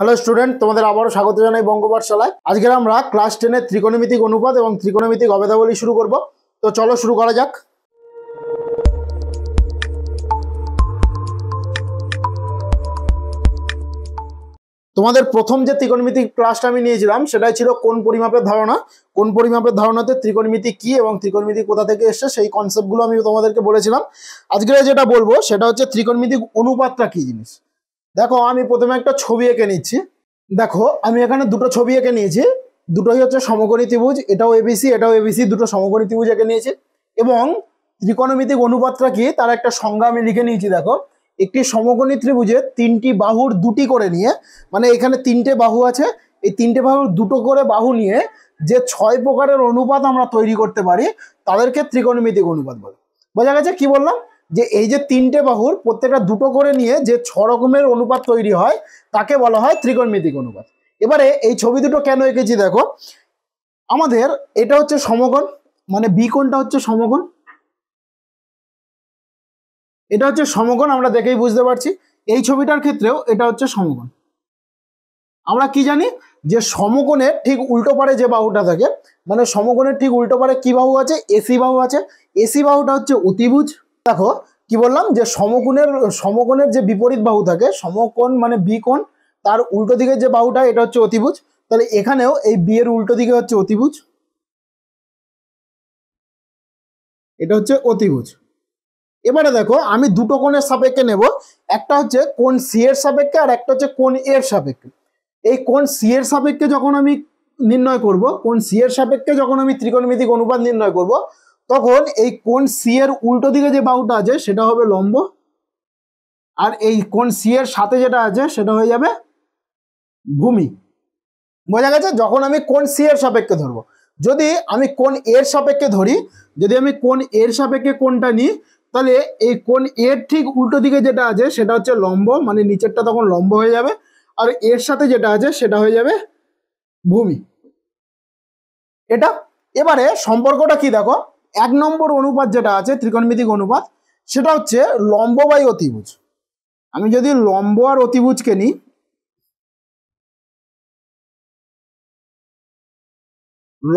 hello student তোমাদের আবারও স্বাগত জানাই বঙ্গপাঠশালায় আজকে আমরা ক্লাস টেনের ত্রিকোণমিতিক অনুপাত এবং ত্রিকোণমিতিক অবেদাবলী শুরু করব তো চলো শুরু করা যাক তোমাদের প্রথম যে ত্রিকোণমিতিক ক্লাসটা আমি নিয়েছিলাম সেটাই ছিল কোন পরিমাপের ধারণা কোন পরিমাপের ধারণাতে ত্রিকোণমিতি কি এবং ত্রিকোণমিতি কোথা থেকে এসছে সেই কনসেপ্টগুলো আমি তোমাদেরকে বলেছিলাম আজকে যেটা বলবো সেটা হচ্ছে ত্রিকোণমিতিক অনুপাতটা কি জিনিস দেখো আমি প্রথমে একটা ছবি এঁকে নিচ্ছি দেখো আমি এখানে দুটো ছবি এঁকে নিয়েছি দুটোই হচ্ছে সমকোণী ত্রিভুজ এটাও এবিসি এটাও এবিসি দুটো সমকোণী ত্রিভুজ এঁকে নিয়েছি এবং ত্রিকোণমিতিক অনুপাতটা কি তার একটা সংজ্ঞা আমি লিখে নিয়েছি দেখো একটি সমকোণী ত্রিভুজের তিনটি বাহুর দুটি করে নিয়ে মানে এখানে তিনটে বাহু আছে এই তিনটে বাহুর দুটো করে বাহু নিয়ে যে ছয় প্রকারের অনুপাত আমরা তৈরি করতে পারি তাদেরকে ত্রিকোণমিতিক অনুপাত বলে বোঝা গেছে কি বললাম যে এই যে তিনটে বাহুর প্রত্যেকটা দুটো করে নিয়ে যে ছ রকমের অনুপাত তৈরি হয় তাকে বলা হয় ত্রিকোণমিতিক অনুপাত এবারে এই ছবি দুটো কেন এঁকেছি দেখো আমাদের এটা হচ্ছে সমগণ মানে বিকোণটা হচ্ছে সমগণ এটা হচ্ছে সমগণ আমরা দেখেই বুঝতে পারছি এই ছবিটার ক্ষেত্রেও এটা হচ্ছে সমগণ আমরা কি জানি যে সমগণের ঠিক উল্টো পারে যে বাহুটা থাকে মানে সমগণের ঠিক উল্টো পারে কি বাহু আছে এসি বাহু আছে এসি বাহুটা হচ্ছে অতিভুজ দেখো কি বললাম যে সমকোণের সমকোণের যে বিপরীত বাহু থাকে সমকোণ মানে বিকোণ তার উল্টো দিকে যে বাহুটা এটা হচ্ছে অতিভুজ তাহলে এখানেও এই বি এর উল্টো দিকে হচ্ছে অতিভুজ এটা হচ্ছে অতিভুজ এবারে দেখো আমি দুটো কোণের সাপেক্ষে নেব একটা হচ্ছে কোন সি এর সাপেক্ষে আর একটা হচ্ছে কোন এর সাপেক্ষে এই কোন সি এর সাপেক্ষে যখন আমি নির্ণয় করব কোন সি এর সাপেক্ষে যখন আমি ত্রিকোণমিতিক অনুপাত নির্ণয় করব তখন এই কোন সি এর উল্টো দিকে যে বাহুটা আছে সেটা হবে লম্ব আর এই কোন সি এর সাথে যেটা আছে সেটা হয়ে যাবে ভূমি বোঝা গেছে যখন আমি কোন সি এর সাপেক্ষে ধরবো যদি আমি কোন এর সাপেক্ষে ধরি যদি আমি কোন এর সাপেক্ষে কোনটা নিই তাহলে এই কোন এর ঠিক উল্টো দিকে যেটা আছে সেটা হচ্ছে লম্ব মানে নিচেরটা তখন লম্ব হয়ে যাবে আর এর সাথে যেটা আছে সেটা হয়ে যাবে ভূমি এটা এবারে সম্পর্কটা কি দেখো এক নম্বর অনুপাত যেটা আছে ত্রিকোণমিতিক অনুপাত সেটা হচ্ছে লম্ব বাই অতিভুজ আমি যদি লম্ব আর অতিভুজকে নিই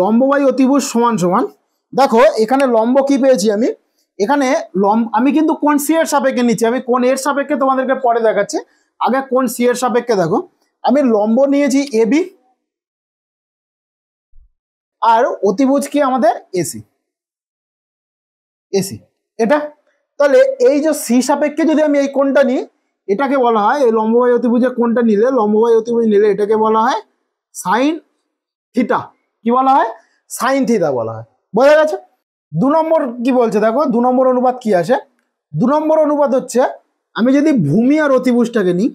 লম্ব বাই অতিভুজ সমান সমান দেখো এখানে লম্ব কি পেয়েছি আমি এখানে লম্ব আমি কিন্তু কোন সি এর সাপেক্ষে নিচ্ছি আমি কোন এর সাপেক্ষে তোমাদেরকে পরে দেখাচ্ছি আগে কোন সি এর সাপেক্ষে দেখো আমি লম্ব নিয়েছি এবি আর অতিভুজ কি আমাদের এসি এসি এটা তাহলে এই যে সি সাপেক্ষে যদি আমি এই কোনটা নিই এটাকে বলা হয় এই লম্ববায়ু অতিভুজে কোনটা নিলে লম্ববায়ু অতিভুজ নিলে এটাকে বলা হয় সাইন থিটা কি বলা হয় সাইন থিটা বলা হয় বোঝা গেছে দু নম্বর কি বলছে দেখো দু নম্বর অনুপাত কি আসে দু নম্বর অনুপাত হচ্ছে আমি যদি ভূমি আর অতিভুজটাকে নিই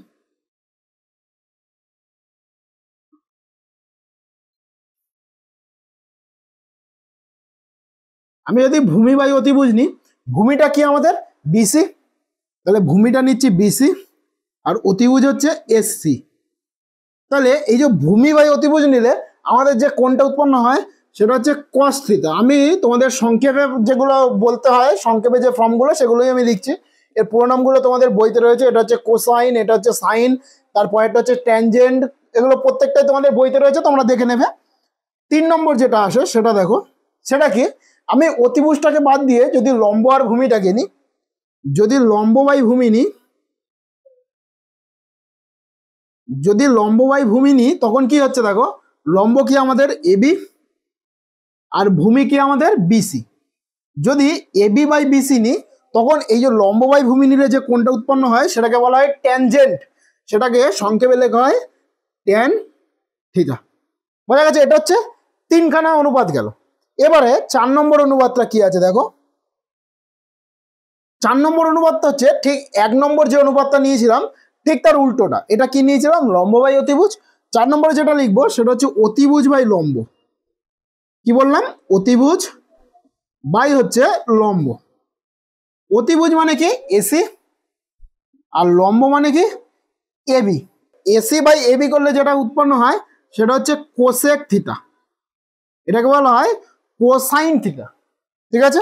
আমি যদি ভূমি বাই অতি নিই ভূমিটা কি আমাদের বিসি তাহলে ভূমিটা নিচ্ছি বিসি আর অতিভুজ হচ্ছে এসসি তাহলে এই যে ভূমি বাই অতিভুজ নিলে আমাদের যে কোনটা উৎপন্ন হয় সেটা হচ্ছে কস্থিতা আমি তোমাদের সংক্ষেপে যেগুলো বলতে হয় সংক্ষেপে যে ফর্মগুলো সেগুলোই আমি লিখছি এর পুরোনামগুলো তোমাদের বইতে রয়েছে এটা হচ্ছে কোসাইন এটা হচ্ছে সাইন তারপর এটা হচ্ছে ট্যানজেন্ট এগুলো প্রত্যেকটাই তোমাদের বইতে রয়েছে তোমরা দেখে নেবে তিন নম্বর যেটা আসে সেটা দেখো সেটা কি আমি অতিভুষটাকে বাদ দিয়ে যদি লম্ব আর ভূমিটাকে নিই যদি লম্ববাই ভূমি নিই যদি লম্ববাই ভূমি নিই তখন কি হচ্ছে দেখো লম্ব কি আমাদের এবি আর ভূমি কি আমাদের বিসি যদি এবি বাই বিসি নিই তখন এই যে লম্ববাই ভূমি নিলে যে কোনটা উৎপন্ন হয় সেটাকে বলা হয় ট্যানজেন্ট সেটাকে সংক্ষেপে লেখা হয় ট্যান ঠিকা বোঝা গেছে এটা হচ্ছে তিনখানা অনুপাত গেল এবারে চার নম্বর অনুবাদটা কি আছে দেখো চার নম্বর অনুবাদটা হচ্ছে ঠিক এক নম্বর যে অনুবাদটা নিয়েছিলাম ঠিক তার উল্টোটা এটা কি নিয়েছিলাম লম্ব বাই অতিভুজ চার নম্বরে যেটা লিখবো সেটা হচ্ছে অতিভুজ বাই লম্ব কি বললাম অতিভুজ বাই হচ্ছে লম্ব অতিভুজ মানে কি এসি আর লম্ব মানে কি এবি এসি বাই এবি করলে যেটা উৎপন্ন হয় সেটা হচ্ছে কোসেক থিটা এটাকে বলা হয় কোসাইন থিটা ঠিক আছে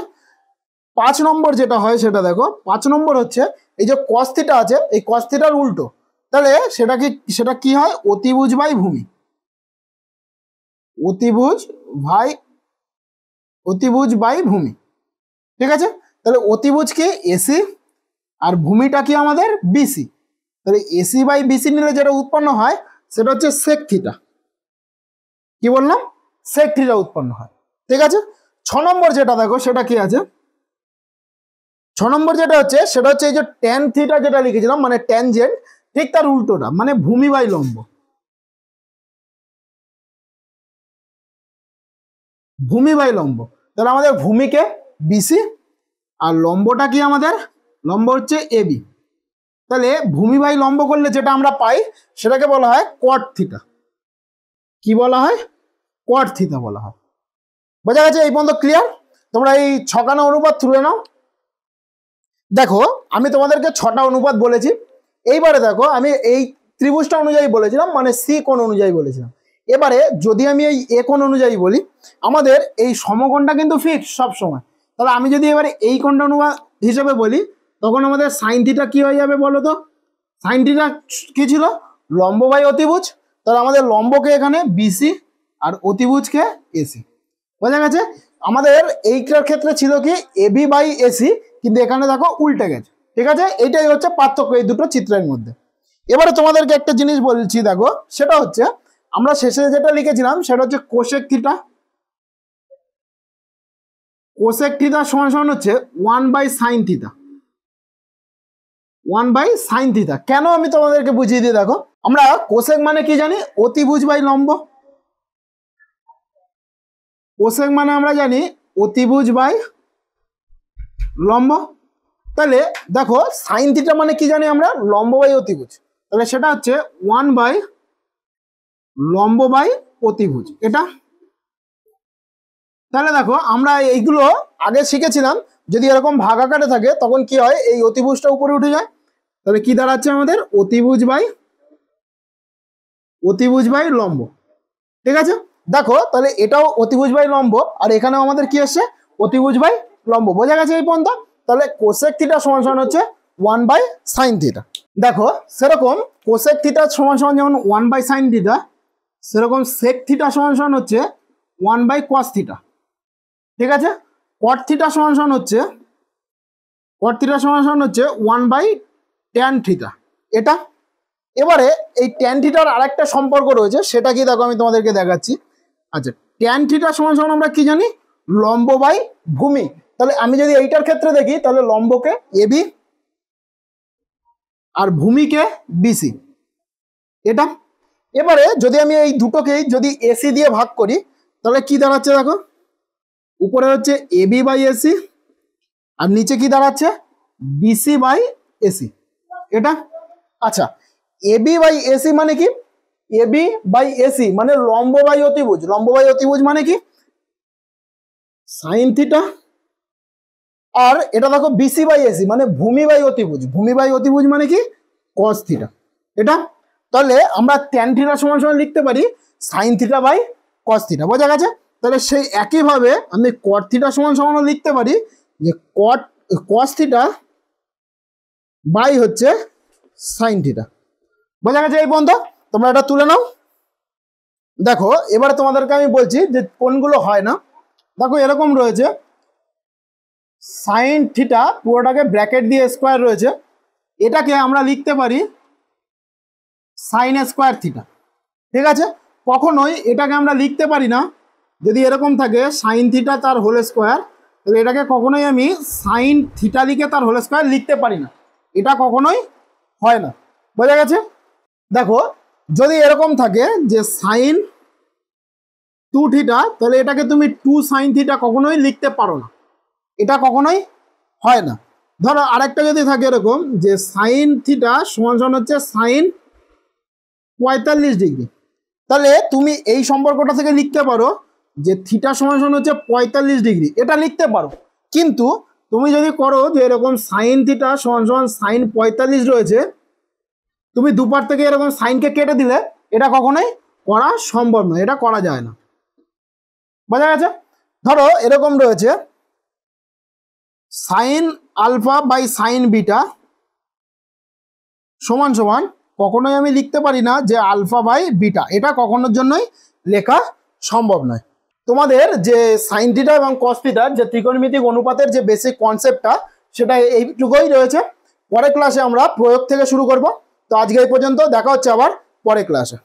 পাঁচ নম্বর যেটা হয় সেটা দেখো পাঁচ নম্বর হচ্ছে এই যে কস্থিটা আছে এই কস্থিটার উল্টো তাহলে সেটা কি সেটা কি হয় অতিভুজ বাই ভূমি অতিভুজ ভাই অতিভুজ বাই ভূমি ঠিক আছে তাহলে অতিভুজ কি এসি আর ভূমিটা কি আমাদের বিসি তাহলে এসি বাই বিসি নিলে যেটা উৎপন্ন হয় সেটা হচ্ছে সেক থিটা কি বললাম সেক থিটা উৎপন্ন হয় ঠিক আছে ছ নম্বর যেটা দেখো সেটা কি আছে ছ নম্বর যেটা হচ্ছে সেটা হচ্ছে এই যে ট্যান থিটা যেটা লিখেছিলাম মানে ট্যানজেন্ট ঠিক তার উল্টোটা মানে ভূমি বাই লম্ব ভূমি বাই লম্ব তাহলে আমাদের ভূমিকে বিসি আর লম্বটা কি আমাদের লম্ব হচ্ছে এবি তাহলে ভূমি বাই লম্ব করলে যেটা আমরা পাই সেটাকে বলা হয় কট থিটা কি বলা হয় কট থিটা বলা হয় বোঝা গেছে এই পর্যন্ত ক্লিয়ার তোমরা এই ছকানা অনুপাত তুলে নাও দেখো আমি তোমাদেরকে ছটা অনুপাত বলেছি এইবারে দেখো আমি এই ত্রিভুজটা অনুযায়ী বলেছিলাম মানে সি কোন অনুযায়ী বলেছিলাম এবারে যদি আমি এই এ কোন অনুযায়ী বলি আমাদের এই সমকোণটা কিন্তু ফিক্স সব সময় তাহলে আমি যদি এবারে এই কোণটা অনুপাত হিসেবে বলি তখন আমাদের সাইন থিটা কী হয়ে যাবে বলো তো সাইন থিটা কী ছিল লম্ব বাই অতিভুজ তাহলে আমাদের লম্বকে এখানে বিসি আর অতিভুজকে এসি বোঝা গেছে আমাদের এইটার ক্ষেত্রে ছিল কি এবি বাই এসি কিন্তু এখানে দেখো উল্টে গেছে ঠিক আছে এটাই হচ্ছে পার্থক্য এই দুটো চিত্রের মধ্যে এবারে তোমাদেরকে একটা জিনিস বলছি দেখো সেটা হচ্ছে আমরা শেষে যেটা লিখেছিলাম সেটা হচ্ছে কোশেক থিটা কোশেক থিটা সমান সমান হচ্ছে one by sine theta one by sine theta কেন আমি তোমাদেরকে বুঝিয়ে দিই দেখো আমরা কোশেক মানে কি জানি অতিভুজ বাই লম্ব কোষেক মানে আমরা জানি অতিভুজ বাই লম্ব তাহলে দেখো সাইন থিটা মানে কি জানি আমরা লম্ব বাই অতিভুজ তাহলে সেটা হচ্ছে ওয়ান বাই লম্ব বাই অতিভুজ এটা তাহলে দেখো আমরা এইগুলো আগে শিখেছিলাম যদি এরকম ভাগাকারে থাকে তখন কি হয় এই অতিভুজটা উপরে উঠে যায় তাহলে কি দাঁড়াচ্ছে আমাদের অতিভুজ বাই অতিভুজ বাই লম্ব ঠিক আছে দেখো তাহলে এটাও অতিভুজ বাই লম্ব আর এখানেও আমাদের কি হচ্ছে অতিভুজ বাই লম্ব বোঝা গেছে এই পর্যন্ত তাহলে কোশেক থিটা সমান সমান হচ্ছে ওয়ান বাই সাইন থিটা দেখো সেরকম কোশেক থিটা সমান সমান যেমন ওয়ান বাই সাইন থিটা সেরকম সেক থিটা সমান সমান হচ্ছে ওয়ান বাই কস থিটা ঠিক আছে কট থিটা সমান সমান হচ্ছে কট থিটা সমান সমান হচ্ছে ওয়ান বাই ট্যান থিটা এটা এবারে এই ট্যান থিটার আরেকটা সম্পর্ক রয়েছে সেটা কি দেখো আমি তোমাদেরকে দেখাচ্ছি আচ্ছা ট্যান থিটা সমান সমান আমরা কি জানি লম্ব বাই ভূমি তাহলে আমি যদি এইটার ক্ষেত্রে দেখি তাহলে লম্বকে এবি আর ভূমিকে বিসি এটা এবারে যদি আমি এই দুটোকেই যদি এসি দিয়ে ভাগ করি তাহলে কি দাঁড়াচ্ছে দেখো উপরে হচ্ছে এবি বাই এসি আর নিচে কি দাঁড়াচ্ছে বিসি বাই এসি এটা আচ্ছা এবি বাই এসি মানে কি এবি বাই এসি মানে লম্ব বাই অতিভুজ লম্ব বাই অতিভুজ মানে কি সাইন থিটা আর এটা দেখো বিসি বাই এসি মানে ভূমি বাই অতিভুজ ভূমি বাই অতিভুজ মানে কি কস থিটা এটা তাহলে আমরা ট্যান থিটা সমান সমান লিখতে পারি sine theta by cos theta বোঝা গেছে তাহলে সেই একইভাবে আমি কট থিটা সমান সমান লিখতে পারি যে কট কস থিটা বাই হচ্ছে সাইন থিটা বোঝা গেছে এই বন্ধু তোমরা এটা তুলে নাও দেখো এবারে তোমাদেরকে আমি বলছি যে কোনগুলো হয় না দেখো এরকম রয়েছে সাইন থিটা পুরোটাকে ব্র্যাকেট দিয়ে স্কোয়ার রয়েছে এটাকে আমরা লিখতে পারি সাইন স্কোয়ার থিটা ঠিক আছে কখনোই এটাকে আমরা লিখতে পারি না যদি এরকম থাকে সাইন থিটা তার হোল স্কোয়ার তাহলে এটাকে কখনোই আমি সাইন থিটা লিখে তার হোল স্কোয়ার লিখতে পারি না এটা কখনোই হয় না বোঝা গেছে দেখো যদি এরকম থাকে যে সাইন টু থিটা তাহলে এটাকে তুমি টু সাইন থিটা কখনোই লিখতে পারো না এটা কখনোই হয় না ধরো আরেকটা যদি থাকে এরকম যে সাইন থিটা সমান সমান হচ্ছে সাইন পঁয়তাল্লিশ ডিগ্রি তাহলে তুমি এই সম্পর্কটা থেকে লিখতে পারো যে থিটা সমান সমান হচ্ছে পঁয়তাল্লিশ ডিগ্রি এটা লিখতে পারো কিন্তু তুমি যদি করো যে এরকম সাইন থিটা সমান সমান সাইন পঁয়তাল্লিশ রয়েছে তুমি দুপার থেকে এরকম সাইনকে কেটে দিলে এটা কখনোই করা সম্ভব নয় এটা করা যায় না বোঝা গেছে ধরো এরকম রয়েছে sine alpha by sine beta সমান সমান কখনোই আমি লিখতে পারি না যে আলফা বাই বিটা এটা কখনোর জন্যই লেখা সম্ভব নয় তোমাদের যে সাইন থিটা এবং কস্তিটার যে ত্রিকোণমিতিক অনুপাতের যে বেসিক কনসেপ্টটা সেটা এইটুকুই রয়েছে পরের ক্লাসে আমরা প্রয়োগ থেকে শুরু করবো তো আজকে এই পর্যন্ত দেখা হচ্ছে আবার পরে ক্লাসে